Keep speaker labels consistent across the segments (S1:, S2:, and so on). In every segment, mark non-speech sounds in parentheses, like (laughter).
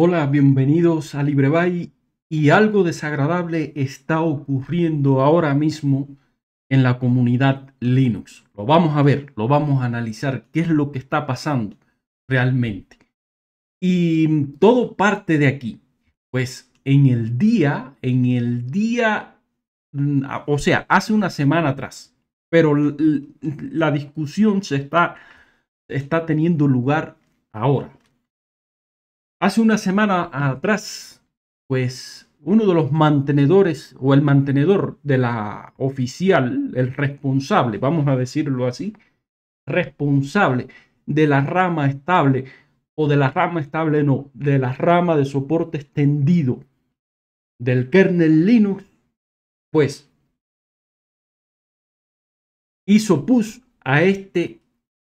S1: Hola, bienvenidos a LibreBay y algo desagradable está ocurriendo ahora mismo en la comunidad Linux. Lo vamos a ver, lo vamos a analizar, qué es lo que está pasando realmente. Y todo parte de aquí. Pues en el día, en el día, o sea, hace una semana atrás, pero la discusión se está, está teniendo lugar ahora. Hace una semana atrás, pues uno de los mantenedores o el mantenedor de la oficial, el responsable, vamos a decirlo así, responsable de la rama estable o de la rama estable no, de la rama de soporte extendido del kernel Linux, pues hizo push a este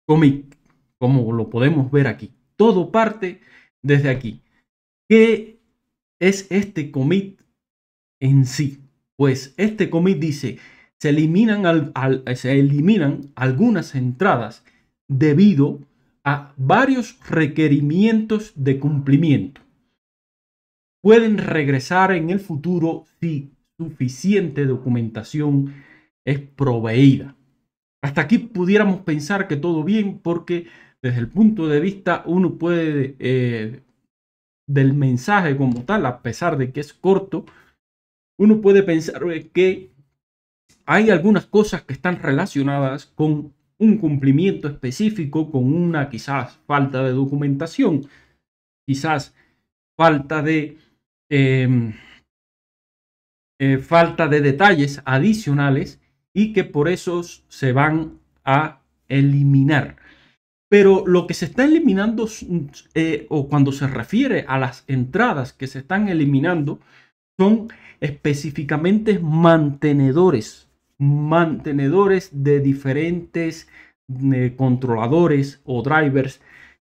S1: commit, como lo podemos ver aquí. Todo parte desde aquí. ¿Qué es este commit en sí? Pues este commit dice, se eliminan, se eliminan algunas entradas debido a varios requerimientos de cumplimiento. Pueden regresar en el futuro si suficiente documentación es proveída. Hasta aquí pudiéramos pensar que todo bien porque desde el punto de vista uno puede eh, del mensaje como tal, a pesar de que es corto, uno puede pensar eh, que hay algunas cosas que están relacionadas con un cumplimiento específico, con una quizás falta de documentación, quizás falta de em, eh, falta de detalles adicionales y que por eso se van a eliminar. Pero lo que se está eliminando, eh, o cuando se refiere a las entradas que se están eliminando, son específicamente mantenedores, mantenedores de diferentes eh, controladores o drivers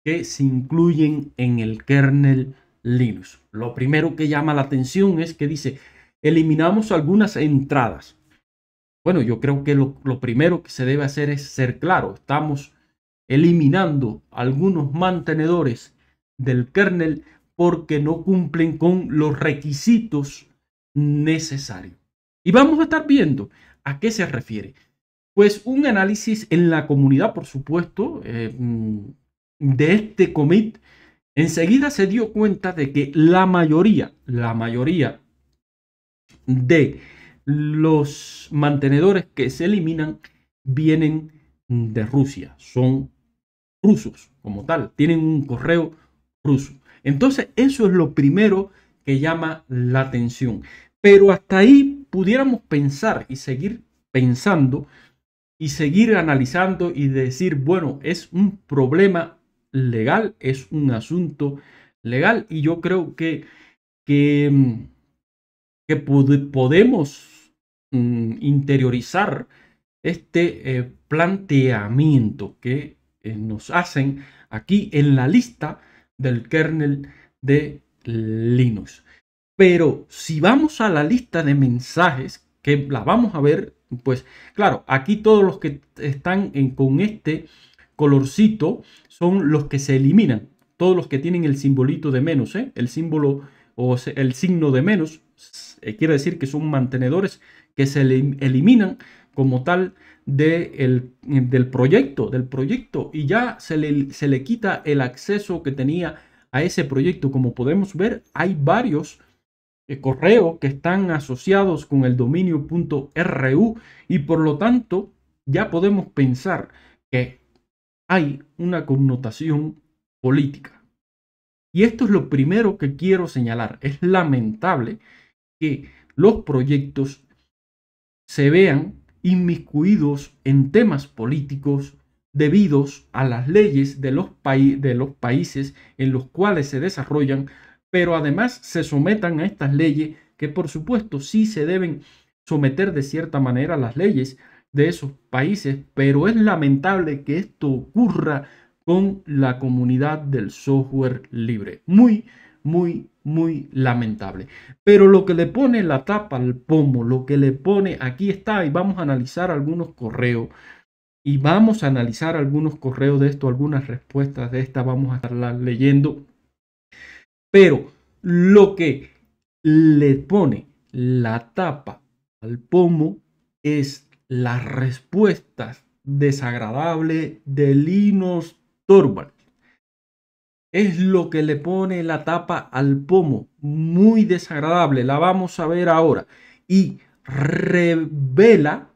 S1: que se incluyen en el kernel Linux. Lo primero que llama la atención es que dice, eliminamos algunas entradas. Bueno, yo creo que lo, lo primero que se debe hacer es ser claro, estamos eliminando algunos mantenedores del kernel porque no cumplen con los requisitos necesarios. Y vamos a estar viendo a qué se refiere. Pues un análisis en la comunidad, por supuesto, eh, mm, de este commit, enseguida se dio cuenta de que la mayoría, la mayoría de los mantenedores que se eliminan vienen de Rusia, son rusos como tal, tienen un correo ruso. Entonces, eso es lo primero que llama la atención. Pero hasta ahí pudiéramos pensar y seguir pensando y seguir analizando y decir, bueno, es un problema legal, es un asunto legal y yo creo que, que, mm, podemos mm, interiorizar este eh, planteamiento que eh, nos hacen aquí en la lista del kernel de Linux. Pero si vamos a la lista de mensajes, que la vamos a ver, pues claro, aquí todos los que están con este colorcito son los que se eliminan. Todos los que tienen el simbolito de menos, ¿eh? el símbolo o el signo de menos, eh, quiere decir que son mantenedores que se eliminan como tal eh, del proyecto, del proyecto, y ya se le, quita el acceso que tenía a ese proyecto. Como podemos ver, hay varios eh, correos que están asociados con el dominio.ru y por lo tanto ya podemos pensar que hay una connotación política. Y esto es lo primero que quiero señalar. Es lamentable que los proyectos se vean inmiscuidos en temas políticos debidos a las leyes de los, de los países en los cuales se desarrollan, pero además se sometan a estas leyes que por supuesto sí se deben someter de cierta manera a las leyes de esos países, pero es lamentable que esto ocurra con la comunidad del software libre. Muy, muy, muy lamentable. Pero lo que le pone la tapa al pomo, lo que le pone, aquí está, y vamos a analizar algunos correos. Y vamos a analizar algunos correos de esto, algunas respuestas de esta, vamos a estar leyendo. Pero lo que le pone la tapa al pomo es las respuestas desagradables de Linus Torvald es lo que le pone la tapa al pomo. Muy desagradable, la vamos a ver ahora. Y revela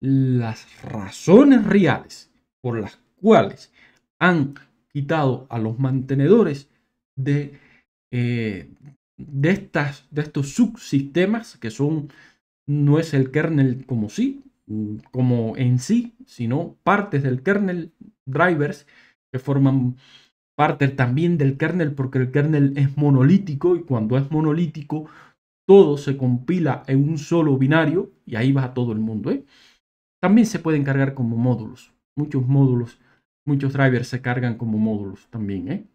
S1: las razones reales por las cuales han quitado a los mantenedores de, eh, de, estas, de estos subsistemas que son, no es el kernel como sí, como en sí, sino partes del kernel drivers que forman parte también del kernel porque el kernel es monolítico y cuando es monolítico todo se compila en un solo binario y ahí va todo el mundo. ¿eh? También se pueden cargar como módulos. Muchos módulos, muchos drivers se cargan como módulos también. ¿eh?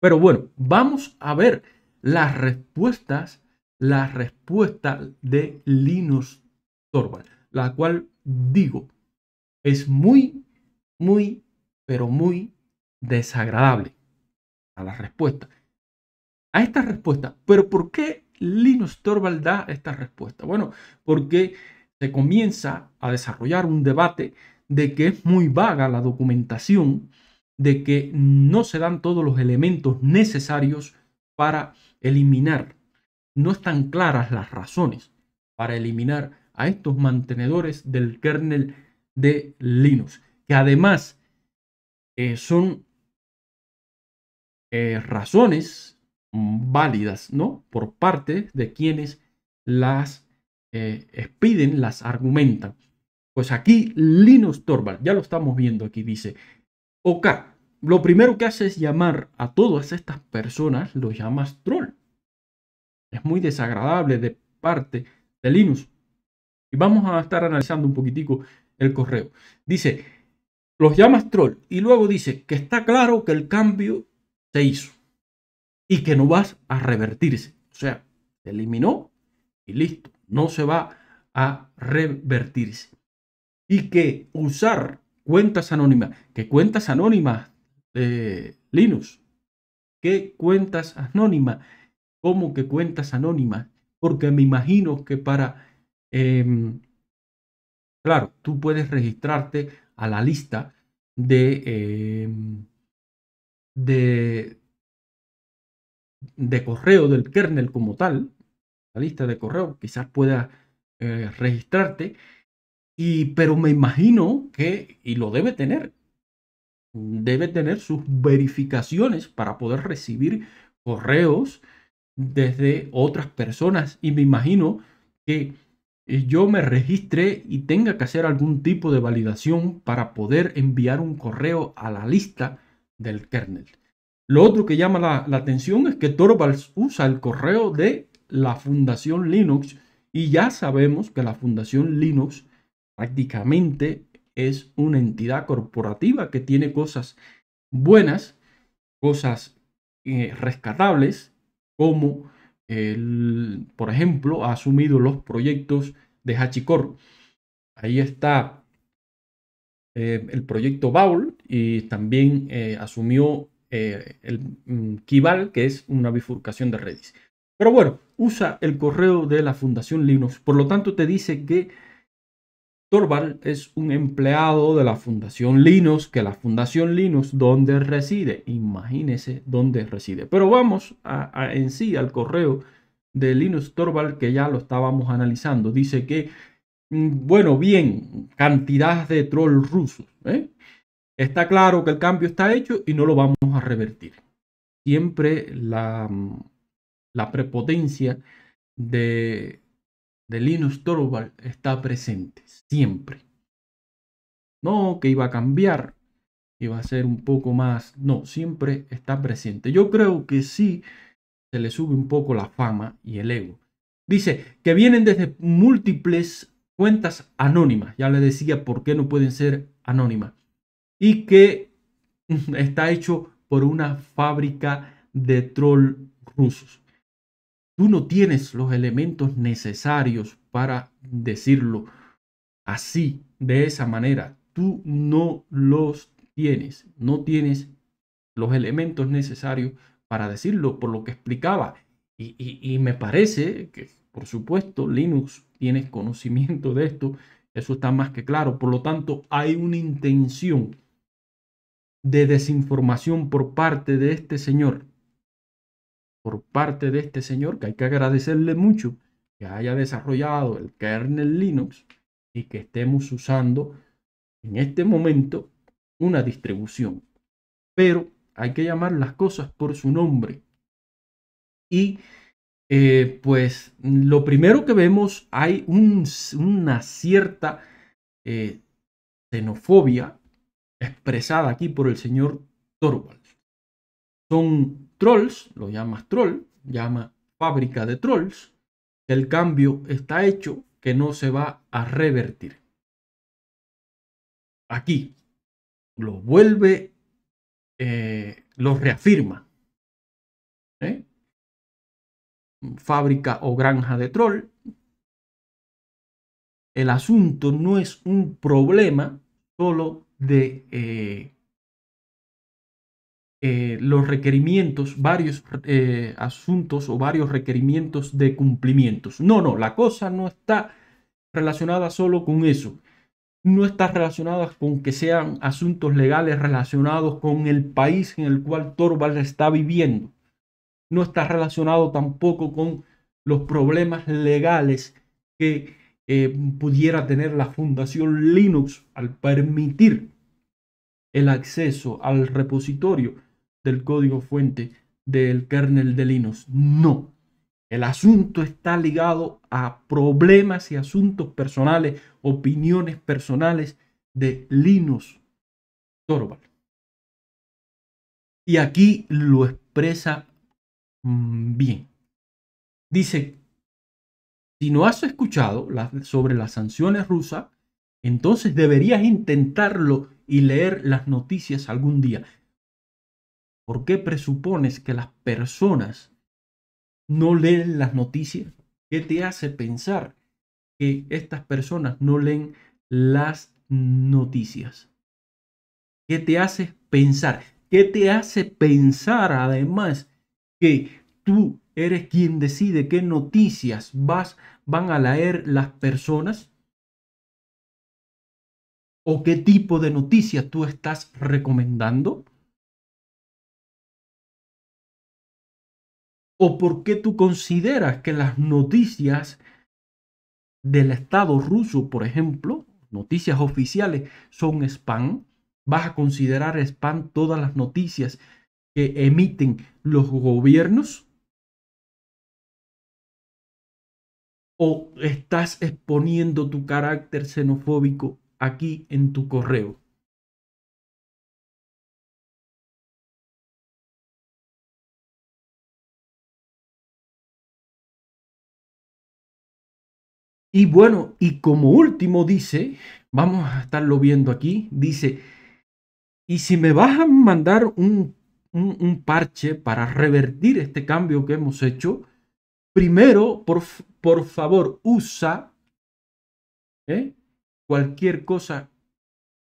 S1: Pero bueno, vamos a ver las respuestas, la respuesta de Linus Torvald, la cual digo, es muy, muy, pero muy desagradable a la respuesta. A esta respuesta. Pero ¿por qué Linus Torvald da esta respuesta? Bueno, porque se comienza a desarrollar un debate de que es muy vaga la documentación, de que no se dan todos los elementos necesarios para eliminar, no están claras las razones para eliminar a estos mantenedores del kernel de Linux, que además eh, son eh, razones mm, válidas, ¿no? Por parte de quienes las piden, eh, expiden, las argumentan. Pues aquí Linus Torvald, ya lo estamos viendo aquí, dice, ok, lo primero que hace es llamar a todas estas personas, los llamas troll. Es muy desagradable de parte de Linus. Y vamos a estar analizando un poquitico el correo. Dice, los llamas troll y luego dice que está claro que el cambio se hizo y que no vas a revertirse. O sea, se eliminó y listo, no se va a revertirse. Y que usar cuentas anónimas, que cuentas anónimas de eh, Linux, que cuentas anónimas, como que cuentas anónimas, porque me imagino que para, em, claro, tú puedes registrarte a la lista de... Em, de, de correo del kernel como tal, la lista de correo, quizás pueda eh, registrarte, y, pero me imagino que, y lo debe tener, debe tener sus verificaciones para poder recibir correos desde otras personas y me imagino que eh, yo me registre y tenga que hacer algún tipo de validación para poder enviar un correo a la lista del kernel. Lo otro que llama la, atención es que Torvalds usa el correo de la Fundación Linux y ya sabemos que la Fundación Linux prácticamente es una entidad corporativa que tiene cosas buenas, cosas eh, rescatables, como por ejemplo ha asumido los proyectos de hachicorp Ahí está eh, el proyecto Baul y también eh, asumió eh, el mm, KIVAL, que es una bifurcación de Redis. Pero bueno, usa el correo de la Fundación Linux, por lo tanto te dice que Torvald es un empleado de la Fundación Linux, que la Fundación Linux donde reside, imagínese dónde reside. Pero vamos en sí al correo de Linux Torvald que ya lo estábamos analizando. Dice que Mm, bueno, bien, cantidad de troll rusos. ¿eh? Está claro que el cambio está hecho y no lo vamos a revertir. Siempre la, mm, prepotencia de, de Linus Torvald está presente, siempre. No que iba a cambiar, iba a ser un poco más. No, siempre está presente. Yo creo que sí se le sube un poco la fama y el ego. Dice que vienen desde múltiples cuentas anónimas. Ya le decía por qué no pueden ser anónimas. Y que (laughs) está hecho por una fábrica de troll rusos. Tú no tienes los elementos necesarios para decirlo así, de esa manera. Tú no los tienes. No tienes los elementos necesarios para decirlo, por lo que explicaba. Y, y me parece que por supuesto, Linux tiene conocimiento de esto, eso está más que claro. Por lo tanto, hay una intención de desinformación por parte de este señor, por parte de este señor, que hay que agradecerle mucho que haya desarrollado el kernel Linux y que estemos usando en este momento una distribución. Pero hay que llamar las cosas por su nombre. Y eh, pues lo primero que vemos hay una cierta eh, xenofobia expresada aquí por el señor Torvalds. Son trolls, lo llamas troll, llama fábrica de trolls. El cambio está hecho que
S2: no se va a revertir. Aquí lo vuelve, eh, lo reafirma fábrica o granja de troll.
S1: El asunto no es un problema solo de eh, eh, los requerimientos, varios eh, asuntos o varios requerimientos de cumplimientos. No, no, la cosa no está relacionada solo con eso. No está relacionada con que sean asuntos legales relacionados con el país en el cual Torvald está viviendo no está relacionado tampoco con los problemas legales que eh, pudiera tener la Fundación Linux al permitir el acceso al repositorio del código fuente del kernel de Linux. No, el asunto está ligado a problemas y asuntos personales, opiniones personales de Linux.
S2: Torvald. Y aquí lo expresa Mm, bien. Dice, si no has escuchado
S1: sobre las sanciones rusas, entonces deberías intentarlo y leer las noticias algún día. ¿Por qué presupones que las personas no leen las noticias? ¿Qué te hace pensar que estas personas no leen las noticias? ¿Qué te hace pensar? ¿Qué te hace pensar además que tú eres quien decide qué noticias vas, van a leer las
S2: personas o qué tipo de noticias tú estás recomendando. ¿O por qué tú consideras que las noticias del
S1: Estado ruso, por ejemplo, noticias oficiales, son spam? ¿Vas a considerar spam todas las noticias que emiten los gobiernos?
S2: ¿O estás exponiendo tu carácter xenofóbico aquí en tu correo? Y bueno, y como último dice, vamos a estarlo viendo aquí, dice,
S1: y si me vas a mandar un un, parche para revertir este cambio que hemos hecho, primero, por, favor, usa ¿eh? cualquier cosa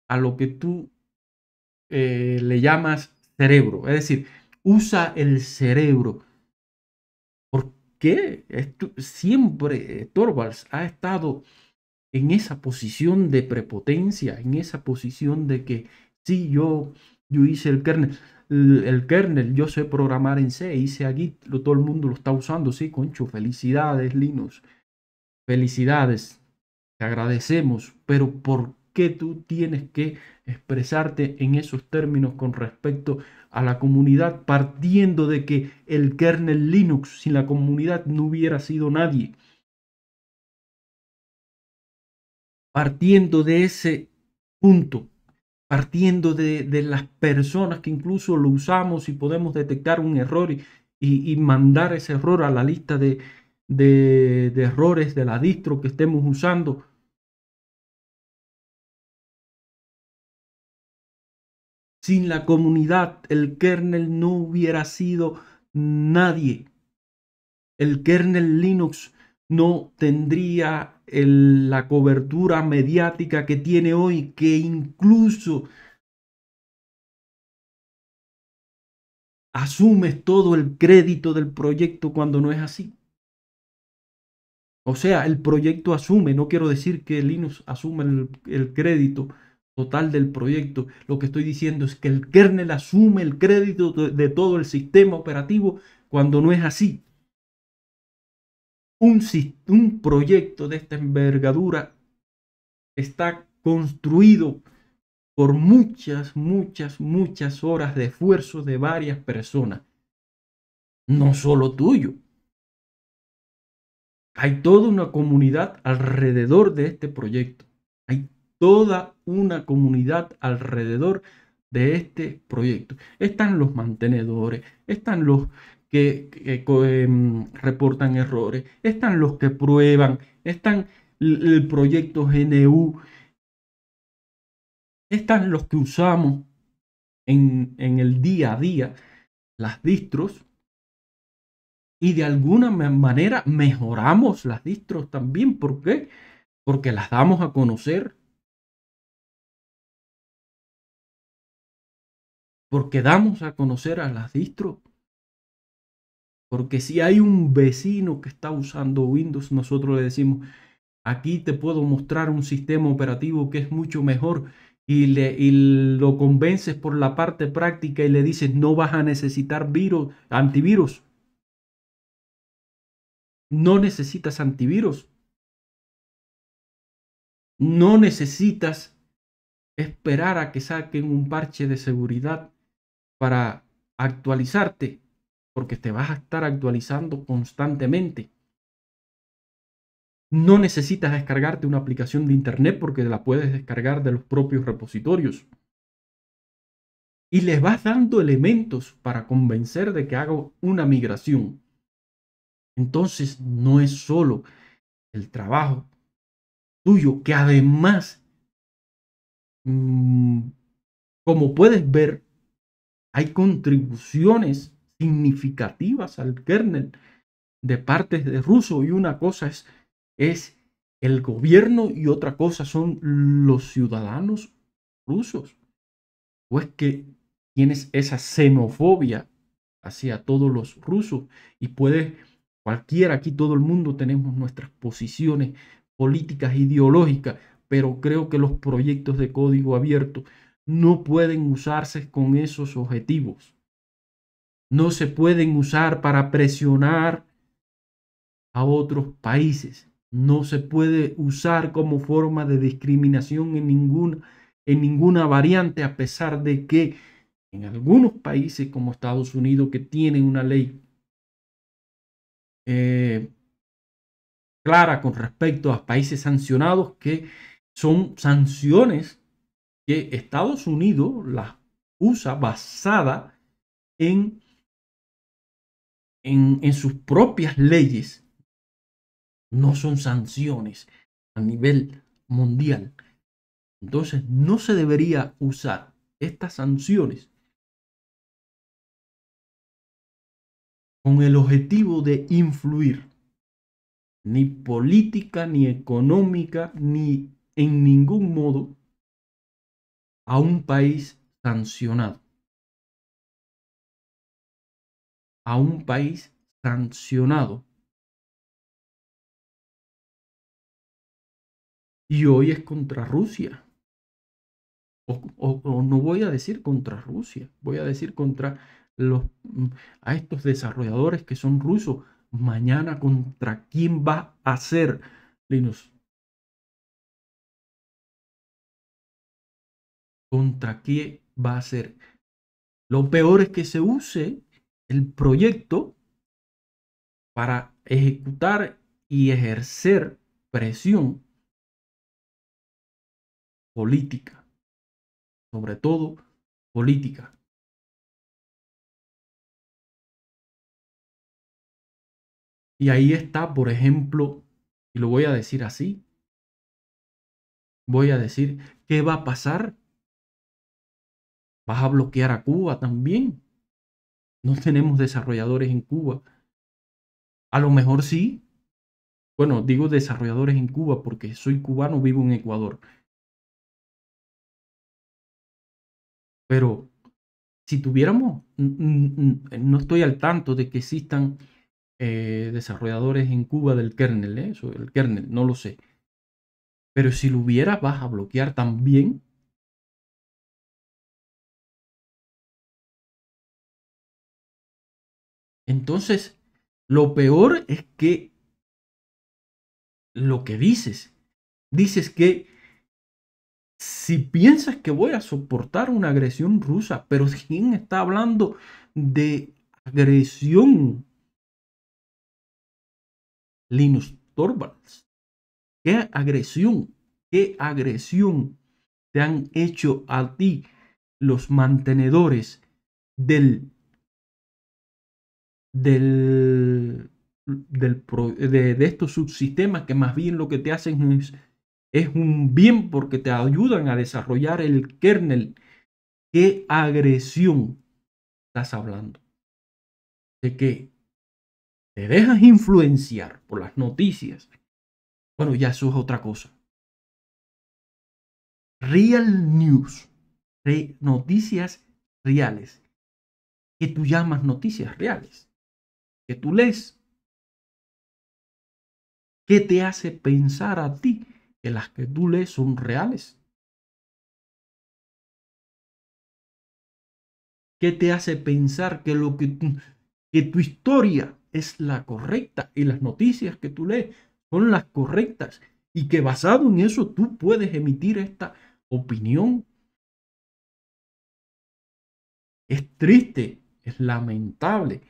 S1: a lo que tú eh, le llamas cerebro. Es decir, usa el cerebro. ¿Por qué? siempre Torvalds ha estado en esa posición de prepotencia, en esa posición de que si sí, yo yo hice el kernel. El, kernel, yo sé programar en C, hice a Git, todo el mundo lo está usando, sí, concho, felicidades Linux, felicidades, te agradecemos, pero ¿por qué tú tienes que expresarte en esos términos con respecto a la comunidad partiendo de que el kernel Linux sin la comunidad no hubiera sido nadie? Partiendo de ese punto, partiendo de, las personas que incluso lo usamos y podemos detectar un error y,
S2: mandar ese error a la lista de, de, de, errores de la distro que estemos usando. Sin la comunidad, el kernel no hubiera sido nadie.
S1: El kernel Linux no tendría la cobertura mediática que tiene hoy, que incluso
S2: asumes todo el crédito del proyecto cuando no es así. O sea, el proyecto asume,
S1: no quiero decir que Linux asume el, crédito total del proyecto. Lo que estoy diciendo es que el kernel asume el crédito de todo el sistema operativo cuando no es así un, proyecto de esta envergadura está construido por muchas, muchas, muchas horas de esfuerzo de varias personas. No solo tuyo. Hay toda una comunidad alrededor de este proyecto. Hay toda una comunidad alrededor de este proyecto. Están los mantenedores, están los que, em, reportan errores, están los que prueban, están el proyecto GNU, están los que usamos en, en el día a día, las distros, y de alguna manera mejoramos las distros también. ¿Por qué?
S2: Porque las damos a conocer. Porque damos a conocer a las distros.
S1: Porque si hay un vecino que está usando Windows, nosotros le decimos, aquí te puedo mostrar un sistema operativo que es mucho mejor y, le, y lo convences por la parte práctica y le dices, no vas a necesitar virus, antivirus.
S2: No necesitas antivirus. No necesitas esperar a que saquen un
S1: parche de seguridad para actualizarte porque te vas a estar actualizando constantemente. No necesitas descargarte una aplicación de Internet porque la puedes descargar de los propios repositorios. Y les vas dando elementos para convencer de que hago una migración. Entonces no es solo el trabajo tuyo, que además, mm, como puedes ver, hay contribuciones significativas al kernel de partes de ruso y una cosa es, es el gobierno y otra cosa son los ciudadanos rusos. Pues que tienes esa xenofobia hacia todos los rusos y puedes, cualquiera, aquí todo el mundo tenemos nuestras posiciones políticas, ideológicas, pero creo que los proyectos de código abierto no pueden usarse con esos objetivos no se pueden usar para presionar a otros países. No se puede usar como forma de discriminación en ninguna, en ninguna variante, a pesar de que en algunos países como Estados Unidos, que tienen una ley eh, clara con respecto a países sancionados, que son sanciones que Estados Unidos las usa basada en en, sus propias leyes no son sanciones a
S2: nivel mundial. Entonces no se debería usar estas sanciones con el objetivo de influir ni política, ni económica, ni en ningún modo a un país sancionado. a un país sancionado. Y hoy es contra Rusia. O, no voy a
S1: decir contra Rusia, voy a decir contra los, mm, a estos desarrolladores que
S2: son rusos. Mañana contra quién va a ser Linus ¿Contra qué va a ser? Lo peor es que se use el proyecto para ejecutar y ejercer presión política, sobre todo política. Y ahí está, por ejemplo, y lo voy a decir así, voy a decir, ¿qué va a pasar?
S1: ¿Vas a bloquear a Cuba también? No tenemos desarrolladores en Cuba.
S2: A lo mejor sí. Bueno, digo desarrolladores en Cuba porque soy cubano, vivo en Ecuador.
S1: Pero si tuviéramos, no estoy al tanto de que existan eh, desarrolladores en Cuba del kernel, ¿eh? Eso, el kernel, no lo sé.
S2: Pero si lo hubiera, vas a bloquear también Entonces, lo peor es que lo que dices,
S1: dices que si piensas que voy a soportar una agresión rusa, pero ¿quién está hablando de agresión? Linus Torvalds. ¿Qué agresión? ¿Qué agresión te han hecho a ti los mantenedores del del, de, estos subsistemas que más bien lo que te hacen es, un bien porque te ayudan a desarrollar el kernel. ¿Qué agresión estás hablando? De que
S2: te dejas influenciar por las noticias. Bueno, ya eso es otra cosa. Real news. noticias reales. Que tú llamas noticias reales que tú lees, ¿qué te hace pensar a ti que las que tú lees son reales? ¿Qué te hace pensar que, lo que, que tu historia
S1: es la correcta y las noticias que tú lees son las correctas y que
S2: basado en eso tú puedes emitir esta opinión. Es triste, es lamentable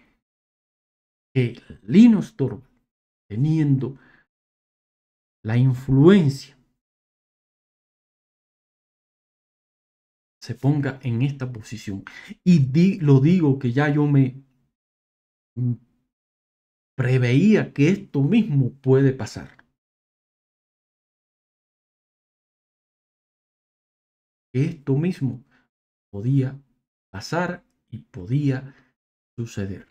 S2: que Linus Torvald, teniendo la influencia, se ponga en esta posición. Y lo digo que ya yo me preveía que esto mismo puede pasar. Que esto mismo podía pasar y podía suceder.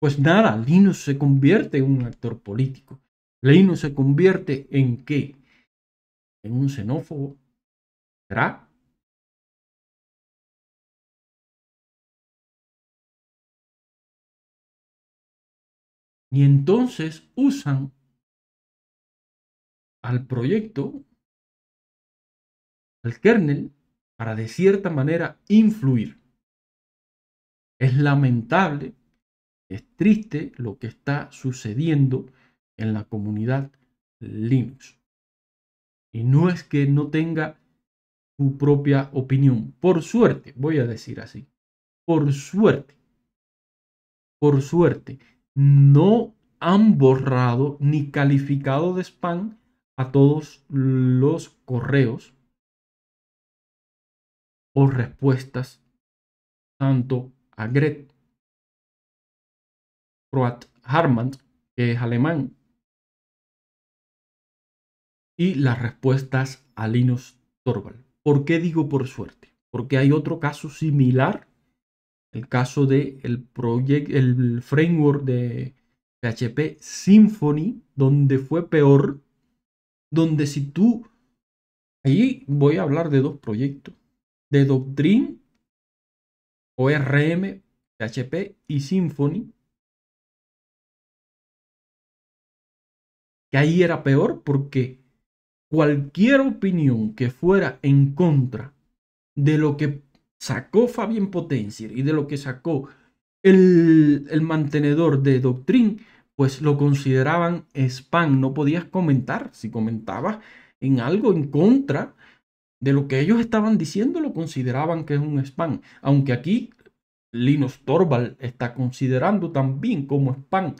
S2: Pues
S1: nada, Linus se convierte en un actor político. Linus se convierte en qué?
S2: En un xenófobo. ¿Será? Y entonces usan al proyecto, al kernel, para de cierta manera
S1: influir. Es lamentable es triste lo que está sucediendo en la comunidad Linux. Y no es que no tenga su propia opinión. Por suerte, voy a decir así. Por suerte. Por suerte. No han borrado ni calificado de spam a
S2: todos los correos o respuestas tanto a Gret Kroat Harman, que es alemán,
S1: y las respuestas a Linus Torvald. ¿Por qué digo por suerte? Porque hay otro caso similar, el caso del de el framework de PHP Symfony, donde fue peor, donde si tú, ahí voy a hablar de dos proyectos, de Doctrine,
S2: ORM, PHP y Symfony, que ahí era peor porque cualquier opinión que fuera en contra de lo que
S1: sacó Fabián Potencier y de lo que sacó el, el mantenedor de Doctrine, pues lo consideraban spam, no podías comentar. Si comentabas en algo en contra de lo que ellos estaban diciendo, lo consideraban que es un spam. Aunque aquí Linus Torvald está considerando también como spam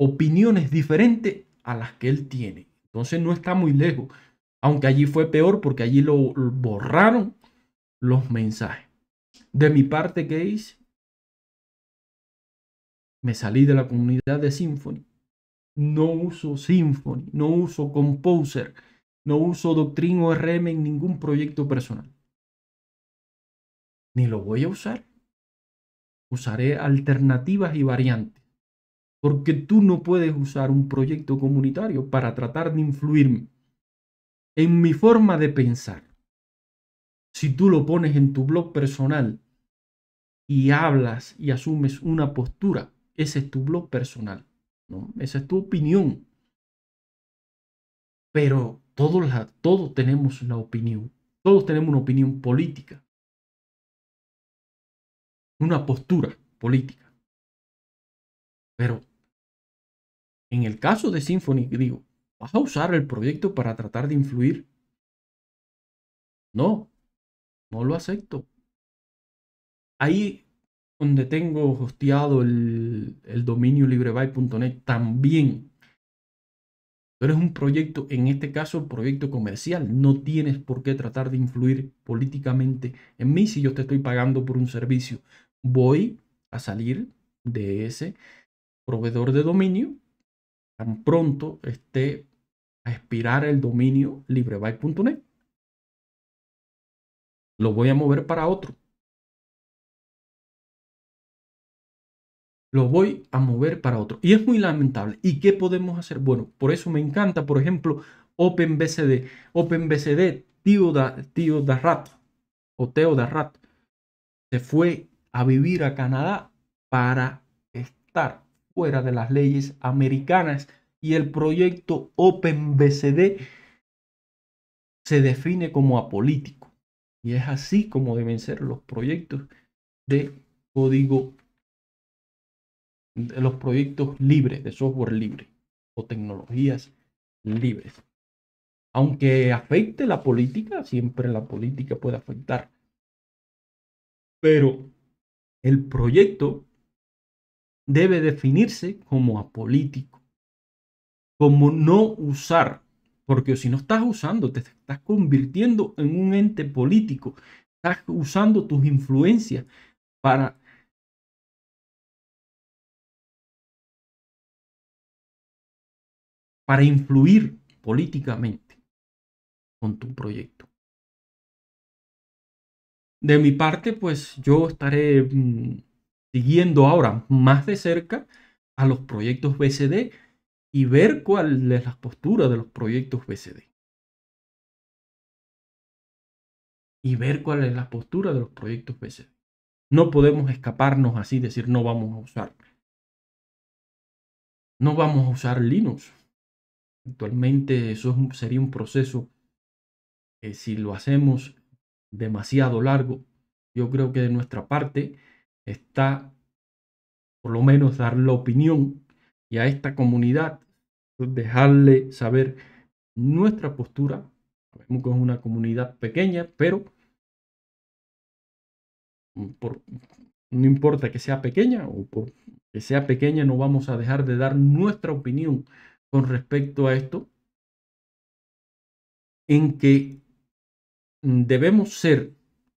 S1: opiniones diferentes a las que él tiene. Entonces no está muy lejos. Aunque allí fue peor porque allí lo, borraron los mensajes. De mi parte, ¿qué hice? Me salí de la comunidad de Symphony, No uso Symphony, no uso Composer, no uso Doctrine ORM RM en ningún proyecto personal. Ni lo voy a usar. Usaré alternativas y variantes porque tú no puedes usar un proyecto comunitario para tratar de influir en mi forma de pensar. Si tú lo pones en tu blog personal y hablas y asumes una postura, ese es tu blog personal, ¿no? esa es tu opinión. Pero
S2: todos, todos tenemos una opinión, todos tenemos una opinión política, una postura política. Pero en el caso de Symfony, digo, ¿vas a usar el proyecto para tratar de influir? No, no lo acepto. Ahí donde tengo hosteado el,
S1: dominio librebyte.net también. Pero es un proyecto, en este caso, proyecto comercial. No tienes por qué tratar de influir políticamente en mí si yo te estoy pagando por un servicio. Voy a salir de ese proveedor de dominio, tan pronto esté a expirar el
S2: dominio librebyte.net. Lo voy a mover para otro. Lo voy a mover
S1: para otro. Y es muy lamentable. ¿Y qué podemos hacer? Bueno, por eso me encanta, por ejemplo, OpenBCD. OpenBCD, tío da, tío da Rat, o Teo da Rat, se fue a vivir a Canadá para estar fuera de las leyes americanas y el proyecto OpenBCD se define como apolítico. Y es así como deben ser los proyectos de código, de los proyectos libres, de software libre o tecnologías libres. Aunque afecte la política, siempre la política puede afectar. Pero el proyecto debe definirse como apolítico, como no usar, porque si no estás usando, te estás convirtiendo en un ente político, estás usando
S2: tus influencias para para influir políticamente con tu proyecto. De mi parte, pues yo estaré mm, siguiendo ahora más de cerca
S1: a los proyectos BCD y ver cuál es la postura de los proyectos BCD.
S2: Y ver cuál es la postura de los proyectos BCD. No podemos escaparnos así, decir no vamos a usar.
S1: No vamos a usar Linux. Actualmente eso sería un proceso que si lo hacemos demasiado largo, yo creo que de nuestra parte está, por lo menos, dar la opinión y a esta comunidad pues, dejarle saber nuestra postura. Sabemos que es una comunidad pequeña, pero no importa que sea pequeña o que sea pequeña, no vamos a dejar de dar nuestra opinión con respecto a esto, en que debemos ser,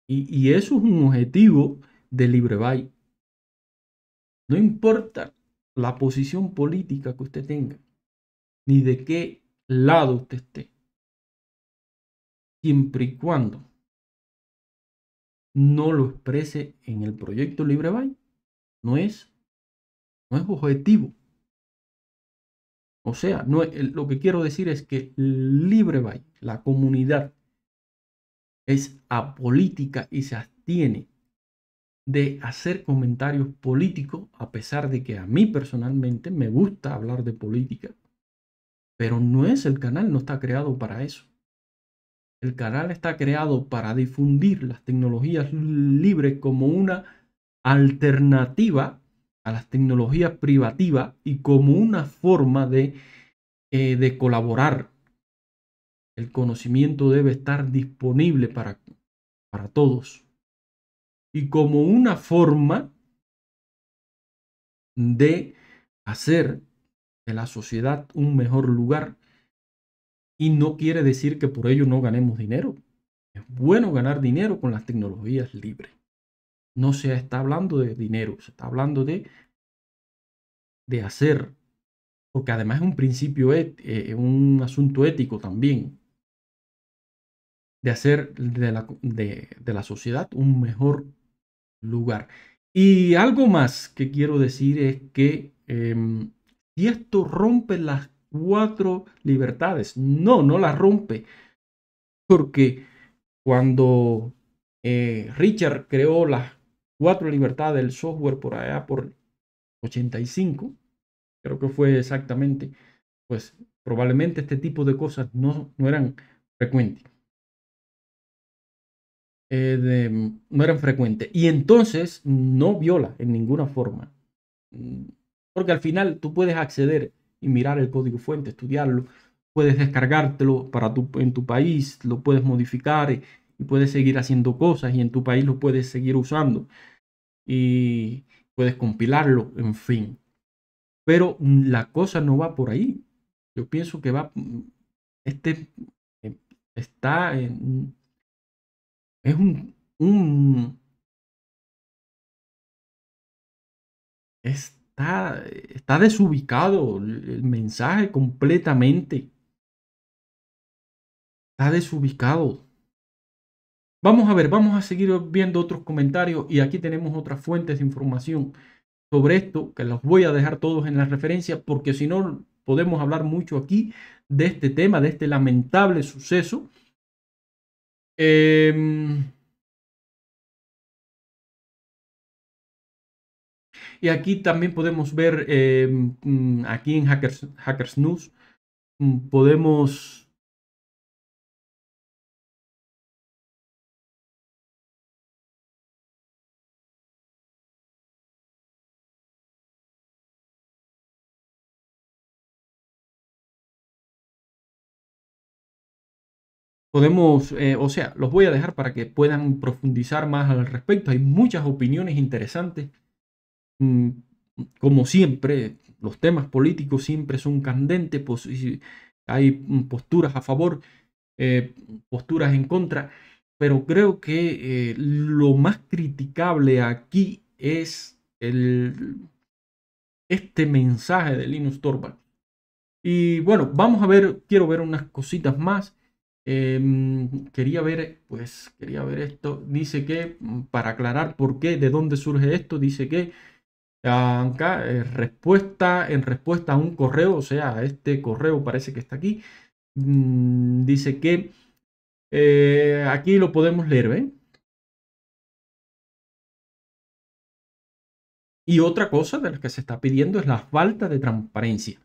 S1: y eso es un objetivo de LibreBay. No importa la
S2: posición política que usted tenga, ni de qué lado usted esté, siempre y cuando no lo exprese en el proyecto LibreBay, no es, no es objetivo.
S1: O sea, no, lo que quiero decir es que LibreBay, la comunidad, es apolítica y se abstiene de hacer comentarios políticos, a pesar de que a mí personalmente me gusta hablar de política, pero no es el canal, no está creado para eso. El canal está creado para difundir las tecnologías libres como una alternativa a las tecnologías privativas y como una forma de, eh, de colaborar. El conocimiento debe estar disponible para, para todos y como una forma de hacer de la sociedad un mejor lugar. Y no quiere decir que por ello no ganemos dinero. Es bueno ganar dinero con las tecnologías libres. No se está hablando de dinero, se está hablando de, de hacer. Porque además es un principio, es eh, un asunto ético también. De hacer de la, de la sociedad un mejor lugar. Y algo más que quiero decir es que em, si esto rompe las cuatro libertades, no, no las rompe, porque cuando eh, Richard creó las cuatro libertades del software por allá por 85, creo que fue exactamente, pues probablemente este tipo de cosas no, no eran frecuentes. Eh, no eran frecuentes. Y entonces no viola en ninguna forma.
S2: Mm, porque al
S1: final tú puedes acceder y mirar el código fuente, estudiarlo, puedes descargártelo para tu, en tu país, lo puedes modificar y, eh, y puedes seguir haciendo cosas y en tu país lo puedes seguir usando y puedes compilarlo, en fin. Pero mm, la cosa no va por ahí. Yo pienso que va, mm, este
S2: eh, está en, es un, un... Está, está desubicado el mensaje completamente.
S1: Está desubicado. Vamos a ver, vamos a seguir viendo otros comentarios y aquí tenemos otras fuentes de información sobre esto que los voy a dejar todos en la referencia porque si no podemos hablar mucho aquí de este tema, de este lamentable
S2: suceso Em, y aquí también podemos ver, em, mm, aquí en Hackers News, mm, podemos podemos, eh, o sea, los voy a dejar para que puedan profundizar más al
S1: respecto. Hay muchas opiniones interesantes. Mm, como siempre, los temas políticos siempre son candentes, hay posturas a favor, eh, posturas en contra, pero creo que eh, lo más criticable aquí es el, este mensaje de Linus Torvalds. Y bueno, vamos a ver, quiero ver unas cositas más. Em, quería ver, pues quería ver esto. Dice que, mm, para aclarar por qué, de dónde surge esto, dice que ah, eh, respuesta, en respuesta a un correo, o sea, este correo parece que está aquí, mm,
S2: dice que eh, aquí lo podemos leer, ¿ven? Y otra cosa de la que se está pidiendo es la falta
S1: de transparencia.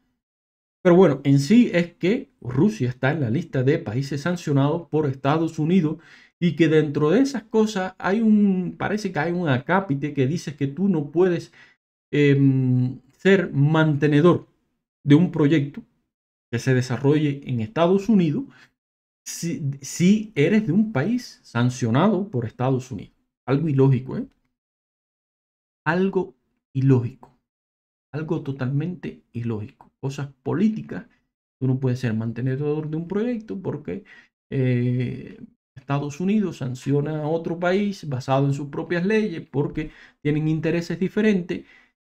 S1: Pero bueno, en sí es que Rusia está en la lista de países sancionados por Estados Unidos y que dentro de esas cosas hay un, parece que hay un acápite que dice que tú no puedes em, ser mantenedor de un proyecto que se desarrolle en Estados Unidos si, si eres de un país sancionado por Estados Unidos. Algo ilógico, ¿eh? Algo ilógico. Algo totalmente ilógico cosas políticas. Tú no puedes ser mantenedor de un proyecto porque eh, Estados Unidos sanciona a otro país basado en sus propias leyes porque tienen intereses diferentes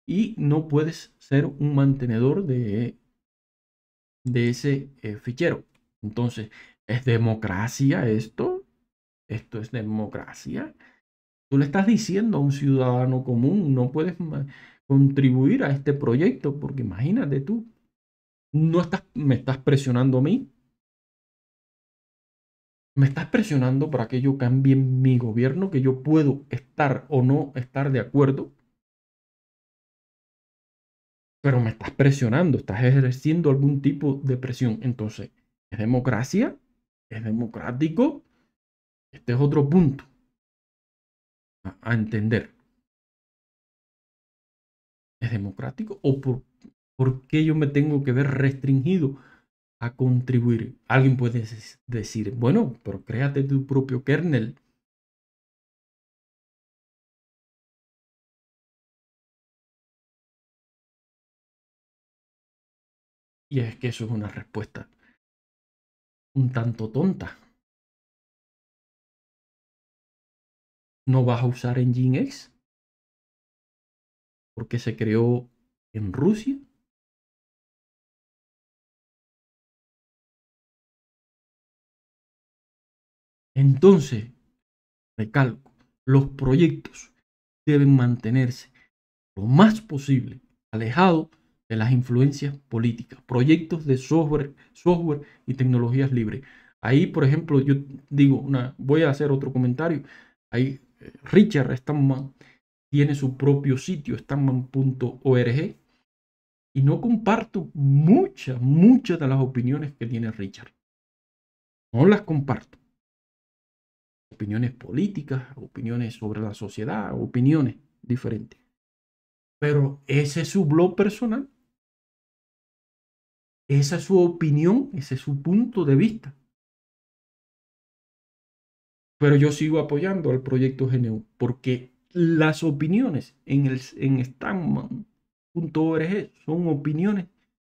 S1: y no puedes ser un mantenedor de, de ese eh, fichero. Entonces, ¿es democracia esto? ¿Esto es democracia? Tú le estás diciendo a un ciudadano común, no puedes contribuir a este proyecto, porque imagínate tú, no estás, me estás presionando a mí.
S2: Me estás presionando para que yo cambie mi gobierno, que yo puedo estar o no estar de acuerdo. Pero
S1: me estás presionando, estás ejerciendo algún tipo de presión. Entonces, ¿es democracia?
S2: ¿Es democrático? Este es otro punto a, entender. ¿Es democrático o por
S1: ¿Por qué yo me tengo que ver restringido a contribuir? Alguien puede
S2: decir, bueno, pero créate tu propio kernel. Y es que eso es una respuesta un tanto tonta. ¿No vas a usar Nginx? Porque se creó en Rusia Entonces, recalco, los
S1: proyectos deben mantenerse lo más posible alejados de las influencias políticas, proyectos de software, software y tecnologías libres. Ahí, por ejemplo, yo digo, voy a hacer otro comentario. Ahí eh, Richard Stamman tiene su propio sitio, standman.org, y no comparto muchas, muchas de las opiniones que tiene Richard. No las comparto opiniones políticas, opiniones sobre la sociedad, opiniones diferentes. Pero ese es su blog personal.
S2: Esa es su opinión, ese es su punto de vista. Pero yo sigo apoyando al proyecto GNU
S1: porque las opiniones en, el, en son opiniones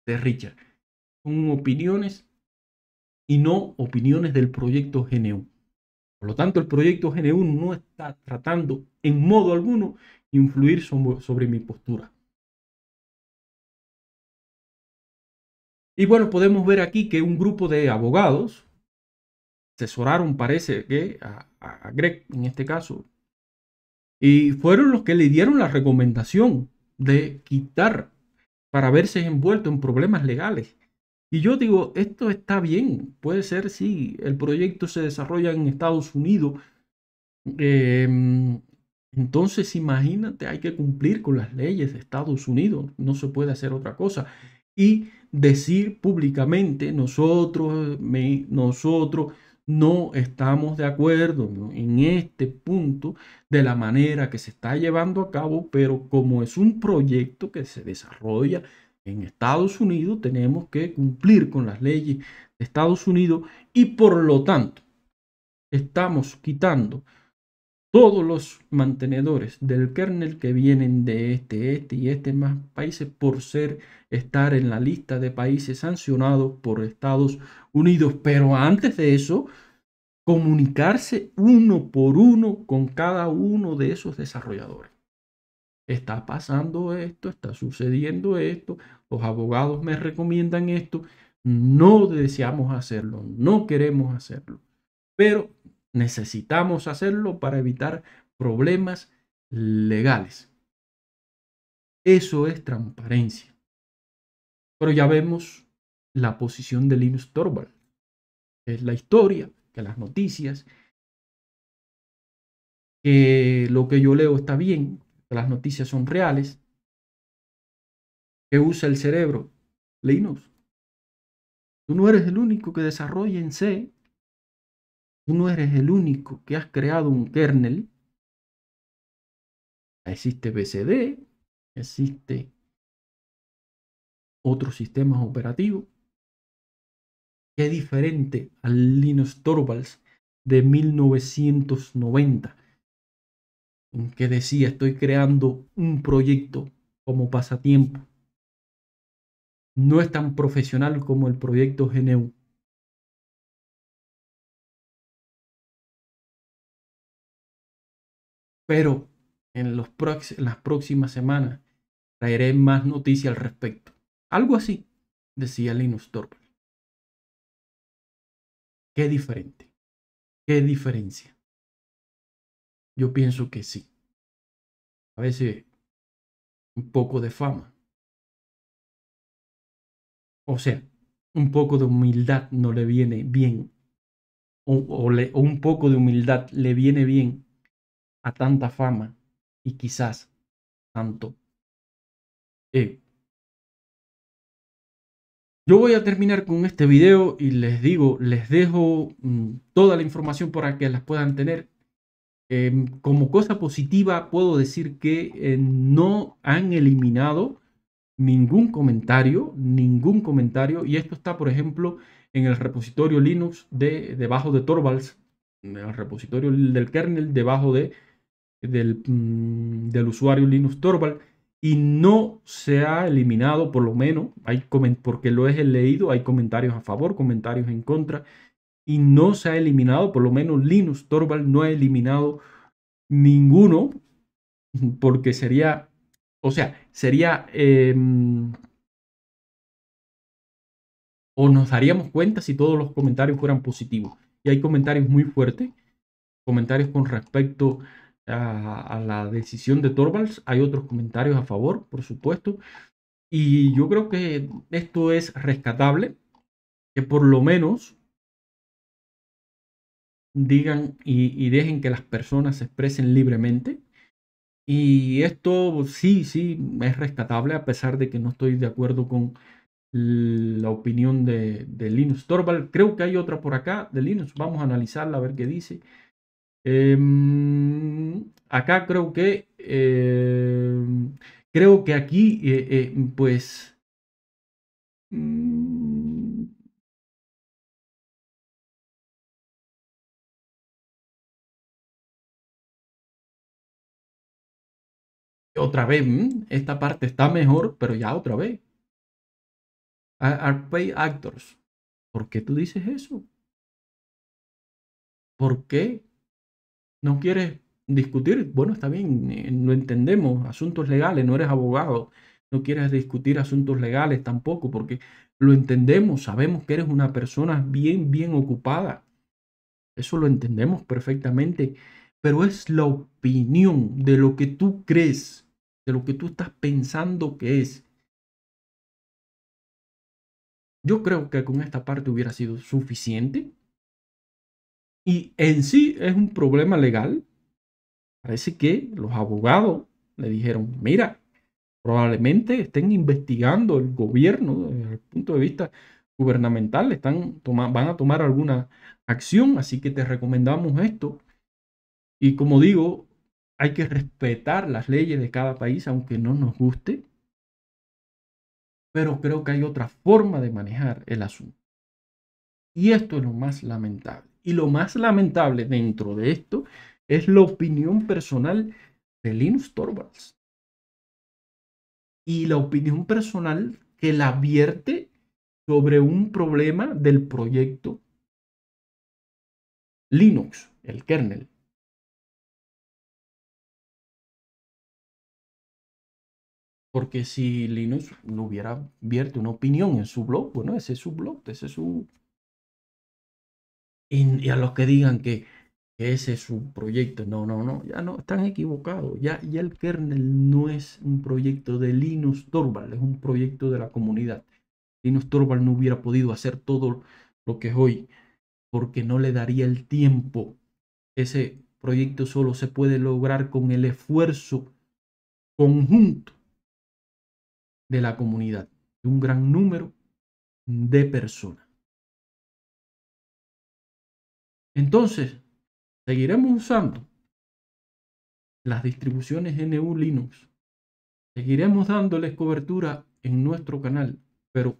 S1: de Richard. Son opiniones y no opiniones del proyecto GNU. Por lo tanto, el proyecto GN1 no está tratando en modo alguno influir sobre mi postura. Y bueno, podemos ver aquí que un grupo de abogados asesoraron, parece que, a, a Greg en este caso, y fueron los que le dieron la recomendación de quitar para verse envuelto en problemas legales y yo digo, esto está bien, puede ser, sí, el proyecto se desarrolla en Estados Unidos. Em, entonces, imagínate, hay que cumplir con las leyes de Estados Unidos, no se puede hacer otra cosa. Y decir públicamente, nosotros, nosotros no estamos de acuerdo en este punto de la manera que se está llevando a cabo, pero como es un proyecto que se desarrolla en Estados Unidos tenemos que cumplir con las leyes de Estados Unidos y por lo tanto estamos quitando todos los mantenedores del kernel que vienen de este, este y este más países por ser estar en la lista de países sancionados por Estados Unidos. Pero antes de eso, comunicarse uno por uno con cada uno de esos desarrolladores está pasando esto, está sucediendo esto, los abogados me recomiendan esto, no deseamos hacerlo, no queremos hacerlo, pero necesitamos hacerlo para evitar problemas legales. Eso es transparencia. Pero ya vemos la posición de Linus Torvald. Es la historia, que las noticias, que lo que yo leo está bien, las noticias son reales, que usa el cerebro. Linux, tú no eres el único que desarrolla en C,
S2: tú no eres el único que has creado un kernel. Existe BCD, existe otros sistemas operativos. Que es diferente al
S1: Linux Torvalds de 1990 que decía, estoy creando un proyecto como pasatiempo.
S2: No es tan profesional como el proyecto GNU. Pero en, las próximas semanas traeré más noticias al respecto. Algo así, decía Linus Torvalds. Qué diferente. Qué diferencia. Yo pienso que sí. A veces un poco de fama. O sea, un poco de humildad no le viene bien. O, un poco de humildad le viene bien a tanta fama y quizás tanto eh. Yo voy a terminar con este video y les digo, les dejo mm,
S1: toda la información para que las puedan tener Em, como cosa positiva puedo decir que eh, no han eliminado ningún comentario, ningún comentario, y esto está, por ejemplo, en el repositorio Linux de, debajo de Torvalds, en el repositorio del kernel debajo de, del, mm, usuario Linux Torvald, y no se ha eliminado, por lo menos, hay porque lo he leído, hay comentarios a favor, comentarios en contra, y no se ha eliminado, por lo menos Linux Torvald no ha eliminado ninguno, (laughs) porque sería, o sea, sería, em, o nos daríamos cuenta si todos los comentarios fueran positivos. Y hay comentarios muy fuertes, comentarios con respecto a, a la decisión de Torvalds, hay otros comentarios a favor, por supuesto. Y yo creo que esto es rescatable, que por lo menos digan y, dejen que las personas se expresen libremente. Y esto sí, sí, es rescatable a pesar de que no estoy de acuerdo con la opinión de, de Linus Torvald. Creo que hay otra por acá de Linus. Vamos a analizarla a ver qué dice. Em, acá
S2: creo que em, creo que aquí eh, eh, pues mm, otra vez, mm, esta parte está mejor, pero ya otra vez. Are paid actors. ¿Por qué tú dices eso? ¿Por qué no quieres discutir? Bueno, está
S1: bien, eh, lo entendemos, asuntos legales, no eres abogado, no quieres discutir asuntos legales tampoco, porque lo entendemos, sabemos que eres una persona bien, bien ocupada. Eso lo entendemos perfectamente, pero es la opinión de lo que tú crees de lo que tú estás pensando que es.
S2: Yo creo que con esta parte hubiera sido suficiente. Y en sí es un problema legal. Parece que
S1: los abogados le dijeron, mira, probablemente estén investigando el gobierno desde el punto de vista gubernamental, están van a tomar alguna acción, así que te recomendamos esto. Y como digo, hay que respetar las leyes de cada país, aunque no nos guste, pero creo que hay otra forma de manejar el asunto. Y esto es lo más lamentable. Y lo más lamentable dentro de esto es la opinión personal de Linus Torvalds. Y la opinión personal
S2: que la vierte sobre un problema del proyecto Linux, el kernel. Porque si Linux no hubiera abierto una opinión en su blog, bueno, ese es su blog, ese es su...
S1: Y, a los que digan que, ese es su proyecto, no, no, no, ya no, están equivocados. Ya, ya el kernel no es un proyecto de Linux Torvald, es un proyecto de la comunidad. Linux Torvald no hubiera podido hacer todo lo que es hoy, porque no le daría el tiempo. Ese proyecto solo se puede lograr con el
S2: esfuerzo conjunto de la comunidad, de un gran número de personas. Entonces, seguiremos usando las
S1: distribuciones GNU Linux. Seguiremos dándoles cobertura en nuestro canal, pero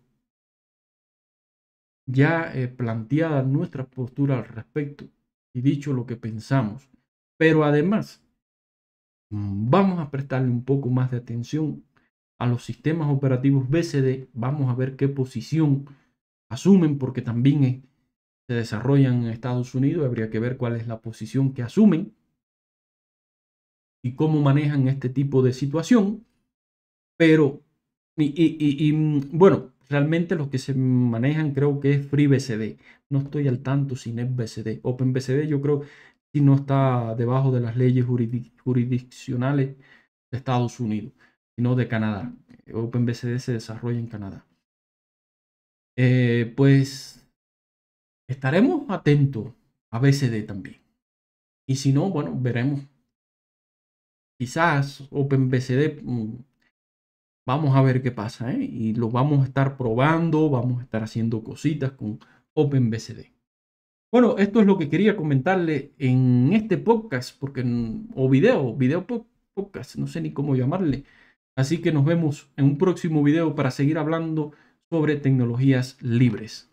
S1: ya eh, planteada nuestra postura al respecto y dicho lo que pensamos. Pero además, mm, vamos a prestarle un poco más de atención a los sistemas operativos BCD. Vamos a ver qué posición asumen porque también eh, se desarrollan en Estados Unidos. Habría que ver cuál es la posición que asumen y cómo manejan este tipo de situación. Pero, y, y, mm, bueno, realmente los que se manejan creo que es FreeBSD. No estoy al tanto sin BCD. OpenBCD yo creo si no está debajo de las leyes jurisdiccionales de Estados Unidos sino de Canadá. OpenBCD se desarrolla en
S2: Canadá. Eh, pues estaremos atentos a BCD también. Y si no, bueno, veremos.
S1: Quizás OpenBCD, mm, vamos a ver qué pasa, ¿eh? Y lo vamos a estar probando, vamos a estar haciendo cositas con OpenBCD. Bueno, esto es lo que quería comentarle en este podcast, porque, o video, video podcast, no sé ni cómo llamarle. Así que nos vemos en un próximo video para seguir hablando sobre tecnologías libres.